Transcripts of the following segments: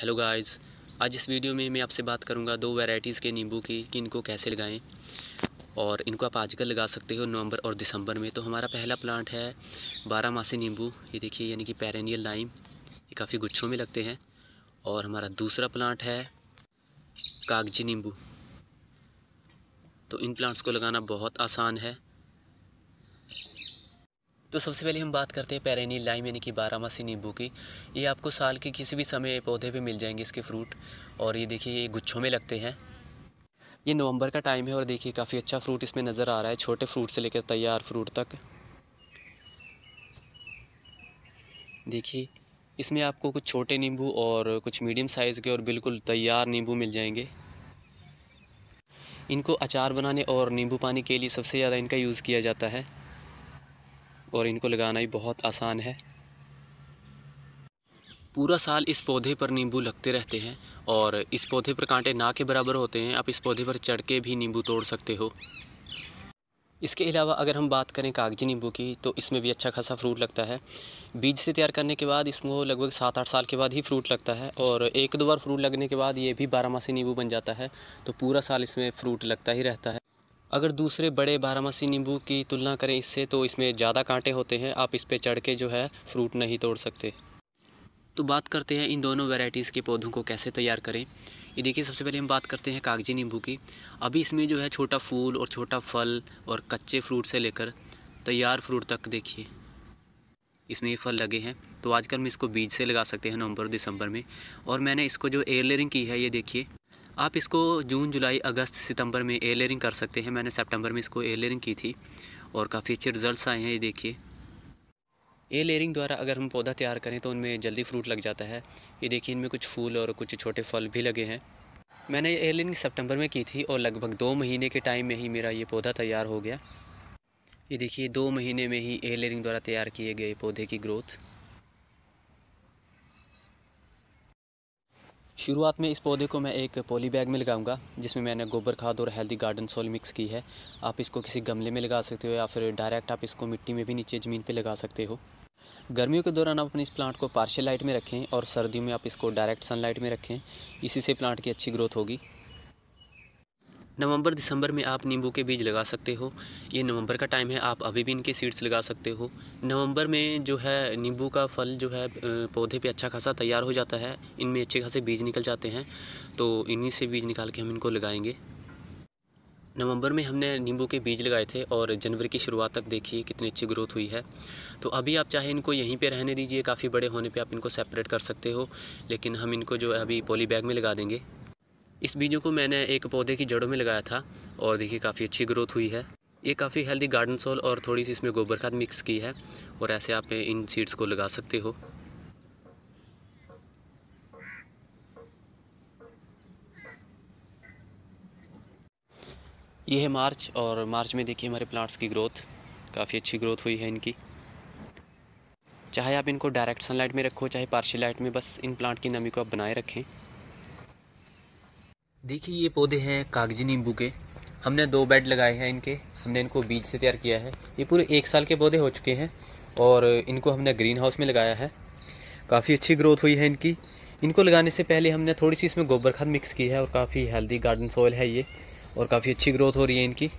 hello guys आज इस video में मैं आपसे बात करूंगा दो वैरायटीज़ के नींबू की कि इनको कैसे लगाएं और इनको आप आजकल लगा सकते हो नवंबर और दिसंबर में तो हमारा पहला प्लांट है बारह मासी नींबू ये देखिए यानी कि पेरेनियल लाइम ये काफ़ी गुच्छों में लगते हैं और हमारा दूसरा प्लांट है कागजी नींबू तो इन प्लांट्स को लगाना बहुत आसान है तो सबसे पहले हम बात करते हैं पेरेनियल लाइम यानी कि मासी नींबू की ये आपको साल के किसी भी समय पौधे पे मिल जाएंगे इसके फ्रूट और ये देखिए ये गुच्छों में लगते हैं ये नवंबर का टाइम है और देखिए काफ़ी अच्छा फ्रूट इसमें नज़र आ रहा है छोटे फ्रूट से लेकर तैयार फ्रूट तक देखिए इसमें आपको कुछ छोटे नींबू और कुछ मीडियम साइज़ के और बिल्कुल तैयार नींबू मिल जाएंगे इनको अचार बनाने और नींबू पानी के लिए सबसे ज़्यादा इनका यूज़ किया जाता है और इनको लगाना ही बहुत आसान है पूरा साल इस पौधे पर नींबू लगते रहते हैं और इस पौधे पर कांटे ना के बराबर होते हैं आप इस पौधे पर चढ़ के भी नींबू तोड़ सकते हो इसके अलावा अगर हम बात करें कागजी नींबू की तो इसमें भी अच्छा खासा फ्रूट लगता है बीज से तैयार करने के बाद इसमें लगभग सात आठ साल के बाद ही फ्रूट लगता है और एक दो बार फ्रूट लगने के बाद ये भी बारह मासी नींबू बन जाता है तो पूरा साल इसमें फ्रूट लगता ही रहता है अगर दूसरे बड़े बारामासी नींबू की तुलना करें इससे तो इसमें ज़्यादा कांटे होते हैं आप इस पर चढ़ के जो है फ्रूट नहीं तोड़ सकते तो बात करते हैं इन दोनों वेराइटीज़ के पौधों को कैसे तैयार करें ये देखिए सबसे पहले हम बात करते हैं कागजी नींबू की अभी इसमें जो है छोटा फूल और छोटा फल और कच्चे फ्रूट से लेकर तैयार फ्रूट तक देखिए इसमें ये फल लगे हैं तो आजकल हम इसको बीज से लगा सकते हैं नवंबर दिसंबर में और मैंने इसको जो एयर लेयरिंग की है ये देखिए आप इसको जून जुलाई अगस्त सितंबर में एयर कर सकते हैं मैंने सितंबर में इसको एयर की थी और काफ़ी अच्छे रिजल्ट्स आए हैं ये देखिए ए लेयरिंग द्वारा अगर हम पौधा तैयार करें तो उनमें जल्दी फ्रूट लग जाता है ये देखिए इनमें कुछ फूल और कुछ छोटे फल भी लगे हैं मैंने एयर लेयरिंग सितंबर में की थी और लगभग दो महीने के टाइम में ही मेरा ये पौधा तैयार हो गया ये देखिए दो महीने में ही एयर द्वारा तैयार किए गए पौधे की ग्रोथ शुरुआत में इस पौधे को मैं एक पॉली बैग में लगाऊंगा जिसमें मैंने गोबर खाद और हेल्दी गार्डन सोल मिक्स की है आप इसको किसी गमले में लगा सकते हो या फिर डायरेक्ट आप इसको मिट्टी में भी नीचे ज़मीन पर लगा सकते हो गर्मियों के दौरान आप अपने इस प्लांट को पार्शियल लाइट में रखें और सर्दियों में आप इसको डायरेक्ट सनलाइट में रखें इसी से प्लांट की अच्छी ग्रोथ होगी नवंबर दिसंबर में आप नींबू के बीज लगा सकते हो ये नवंबर का टाइम है आप अभी भी इनके सीड्स लगा सकते हो नवंबर में जो है नींबू का फल जो है पौधे पे अच्छा खासा तैयार हो जाता है इनमें अच्छे खासे बीज निकल जाते हैं तो इन्हीं से बीज निकाल के हम इनको लगाएंगे नवंबर में हमने नींबू के बीज लगाए थे और जनवरी की शुरुआत तक देखिए कितनी अच्छी ग्रोथ हुई है तो अभी आप चाहे इनको यहीं पे रहने दीजिए काफ़ी बड़े होने पे आप इनको सेपरेट कर सकते हो लेकिन हम इनको जो है अभी पॉली बैग में लगा देंगे इस बीजों को मैंने एक पौधे की जड़ों में लगाया था और देखिए काफ़ी अच्छी ग्रोथ हुई है ये काफ़ी हेल्दी गार्डन सोल और थोड़ी सी इसमें गोबर खाद मिक्स की है और ऐसे आप इन सीड्स को लगा सकते हो ये है मार्च और मार्च में देखिए हमारे प्लांट्स की ग्रोथ काफ़ी अच्छी ग्रोथ हुई है इनकी चाहे आप इनको डायरेक्ट सनलाइट में रखो चाहे पार्शियल लाइट में बस इन प्लांट की नमी को आप बनाए रखें देखिए ये पौधे हैं कागजी नींबू के हमने दो बेड लगाए हैं इनके हमने इनको बीज से तैयार किया है ये पूरे एक साल के पौधे हो चुके हैं और इनको हमने ग्रीन हाउस में लगाया है काफ़ी अच्छी ग्रोथ हुई है इनकी इनको लगाने से पहले हमने थोड़ी सी इसमें गोबर खाद मिक्स की है और काफ़ी हेल्दी गार्डन सॉइल है ये और काफ़ी अच्छी ग्रोथ हो रही है इनकी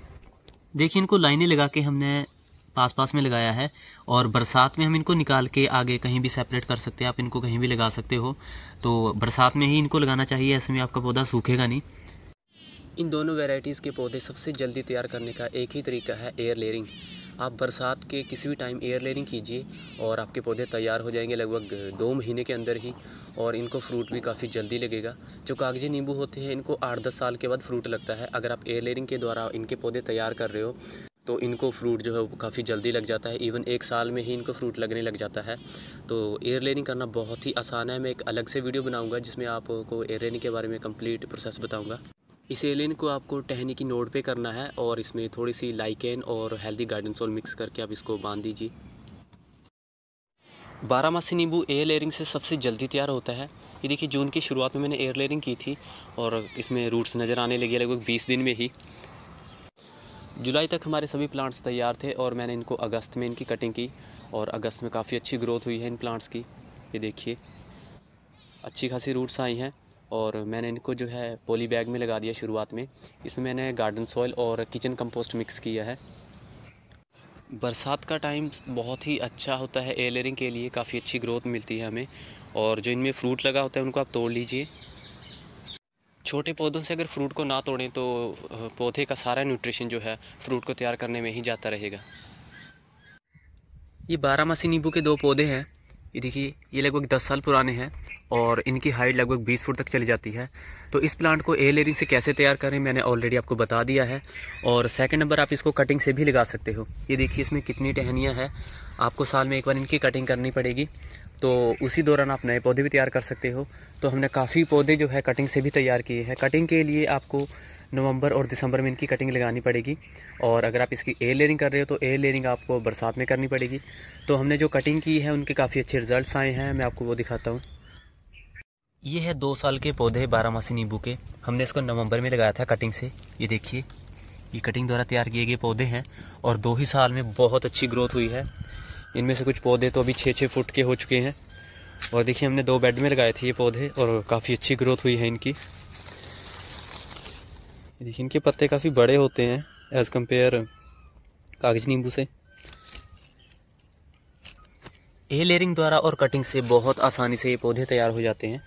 देखिए इनको लाइनें लगा के हमने पास पास में लगाया है और बरसात में हम इनको निकाल के आगे कहीं भी सेपरेट कर सकते हैं आप इनको कहीं भी लगा सकते हो तो बरसात में ही इनको लगाना चाहिए ऐसे में आपका पौधा सूखेगा नहीं इन दोनों वेराइटीज़ के पौधे सबसे जल्दी तैयार करने का एक ही तरीका है एयर लेयरिंग आप बरसात के किसी भी टाइम एयर लेयरिंग कीजिए और आपके पौधे तैयार हो जाएंगे लगभग दो महीने के अंदर ही और इनको फ्रूट भी काफ़ी जल्दी लगेगा जो कागजी नींबू होते हैं इनको आठ दस साल के बाद फ्रूट लगता है अगर आप एयर लेयरिंग के द्वारा इनके पौधे तैयार कर रहे हो तो इनको फ्रूट जो है काफ़ी जल्दी लग जाता है इवन एक साल में ही इनको फ्रूट लगने लग जाता है तो एयर लेनिंग करना बहुत ही आसान है मैं एक अलग से वीडियो बनाऊंगा जिसमें आपको एयर लेनिंग के बारे में कंप्लीट प्रोसेस बताऊंगा इस एलियन को आपको टहनी की नोट पे करना है और इसमें थोड़ी सी लाइकेन और हेल्दी गार्डन सोल मिक्स करके आप इसको बांध दीजिए बारामासी नींबू एयर लेयरिंग से सबसे जल्दी तैयार होता है ये देखिए जून की शुरुआत में मैंने एयर लेयरिंग की थी और इसमें रूट्स नज़र आने लगे लगभग बीस दिन में ही जुलाई तक हमारे सभी प्लांट्स तैयार थे और मैंने इनको अगस्त में इनकी कटिंग की और अगस्त में काफ़ी अच्छी ग्रोथ हुई है इन प्लांट्स की ये देखिए अच्छी खासी रूट्स आई हैं और मैंने इनको जो है पोली बैग में लगा दिया शुरुआत में इसमें मैंने गार्डन सॉइल और किचन कंपोस्ट मिक्स किया है बरसात का टाइम बहुत ही अच्छा होता है एयरिंग के लिए काफ़ी अच्छी ग्रोथ मिलती है हमें और जो इनमें फ्रूट लगा होता है उनको आप तोड़ लीजिए छोटे पौधों से अगर फ्रूट को ना तोड़ें तो पौधे का सारा न्यूट्रिशन जो है फ्रूट को तैयार करने में ही जाता रहेगा ये बारहमासी नींबू के दो पौधे हैं ये देखिए ये लगभग दस साल पुराने हैं और इनकी हाइट लगभग बीस फुट तक चली जाती है तो इस प्लांट को ए लेरिंग से कैसे तैयार करें मैंने ऑलरेडी आपको बता दिया है और सेकंड नंबर आप इसको कटिंग से भी लगा सकते हो ये देखिए इसमें कितनी टहनियाँ हैं आपको साल में एक बार इनकी कटिंग करनी पड़ेगी तो उसी दौरान आप नए पौधे भी तैयार कर सकते हो तो हमने काफ़ी पौधे जो है कटिंग से भी तैयार किए हैं कटिंग के लिए आपको नवंबर और दिसंबर में इनकी कटिंग लगानी पड़ेगी और अगर आप इसकी एयर लेयरिंग कर रहे हो तो एयर लेयरिंग आपको बरसात में करनी पड़ेगी तो हमने जो कटिंग की है उनके काफ़ी अच्छे रिजल्ट आए हैं मैं आपको वो दिखाता हूँ ये है दो साल के पौधे मासी नींबू के हमने इसको नवंबर में लगाया था कटिंग से ये देखिए ये कटिंग द्वारा तैयार किए गए पौधे हैं और दो ही साल में बहुत अच्छी ग्रोथ हुई है इनमें से कुछ पौधे तो अभी छः छः फुट के हो चुके हैं और देखिए हमने दो बेड में लगाए थे ये पौधे और काफ़ी अच्छी ग्रोथ हुई है इनकी देखिए इनके पत्ते काफ़ी बड़े होते हैं एज़ कम्पेयर कागज नींबू से ए लेयरिंग द्वारा और कटिंग से बहुत आसानी से ये पौधे तैयार हो जाते हैं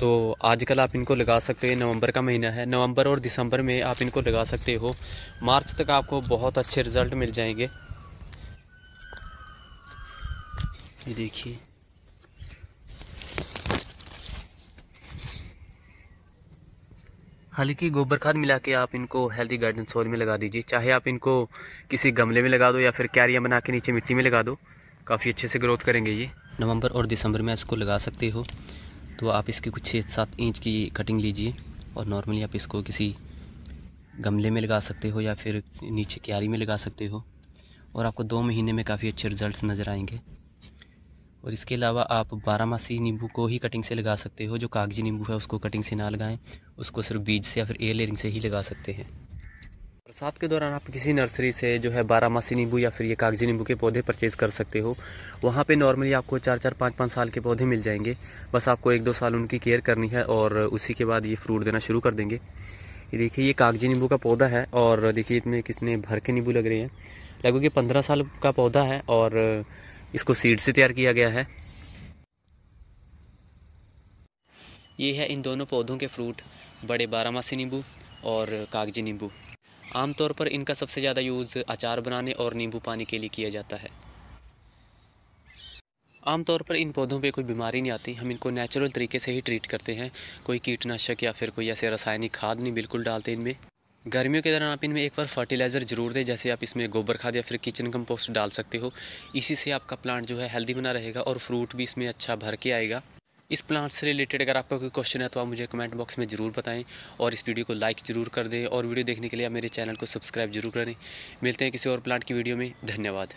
तो आजकल आप इनको लगा सकते हैं नवंबर का महीना है नवंबर और दिसंबर में आप इनको लगा सकते हो मार्च तक आपको बहुत अच्छे रिज़ल्ट मिल जाएंगे ये देखिए हल्की गोबर खाद मिला के आप इनको हेल्दी गार्डन सोल में लगा दीजिए चाहे आप इनको किसी गमले में लगा दो या फिर क्यारियाँ बना के नीचे मिट्टी में लगा दो काफ़ी अच्छे से ग्रोथ करेंगे ये नवंबर और दिसंबर में इसको लगा सकते हो तो आप इसकी कुछ छः सात इंच की कटिंग लीजिए और नॉर्मली आप इसको किसी गमले में लगा सकते हो या फिर नीचे क्यारी में लगा सकते हो और आपको दो महीने में काफ़ी अच्छे रिज़ल्ट नज़र आएंगे और इसके अलावा आप बारहमासी नींबू को ही कटिंग से लगा सकते हो जो कागजी नींबू है उसको कटिंग से ना लगाएं उसको सिर्फ बीज से या फिर एयर लेयरिंग से ही लगा सकते हैं बरसात के दौरान आप किसी नर्सरी से जो है मासी नींबू या फिर ये कागजी नींबू के पौधे परचेज़ कर सकते हो वहाँ पे नॉर्मली आपको चार चार पाँच पाँच साल के पौधे मिल जाएंगे बस आपको एक दो साल उनकी केयर करनी है और उसी के बाद ये फ्रूट देना शुरू कर देंगे ये देखिए ये कागजी नींबू का पौधा है और देखिए इसमें किसने भर के नींबू लग रहे हैं लगभग ये पंद्रह साल का पौधा है और इसको सीड से तैयार किया गया है ये है इन दोनों पौधों के फ्रूट बड़े बारामासी नींबू और कागजी नींबू आमतौर पर इनका सबसे ज़्यादा यूज़ अचार बनाने और नींबू पानी के लिए किया जाता है आमतौर पर इन पौधों पे कोई बीमारी नहीं आती हम इनको नेचुरल तरीके से ही ट्रीट करते हैं कोई कीटनाशक या फिर कोई ऐसे रासायनिक खाद नहीं बिल्कुल डालते इनमें गर्मियों के दौरान आप इनमें एक बार फर्टिलाइज़र ज़रूर दें जैसे आप इसमें गोबर खाद या फिर किचन कंपोस्ट डाल सकते हो इसी से आपका प्लांट जो है हेल्दी बना रहेगा और फ्रूट भी इसमें अच्छा भर के आएगा इस प्लांट से रिलेटेड अगर आपका कोई क्वेश्चन है तो आप मुझे कमेंट बॉक्स में ज़रूर बताएं और इस वीडियो को लाइक ज़रूर कर दें और वीडियो देखने के लिए आप मेरे चैनल को सब्सक्राइब जरूर करें मिलते हैं किसी और प्लांट की वीडियो में धन्यवाद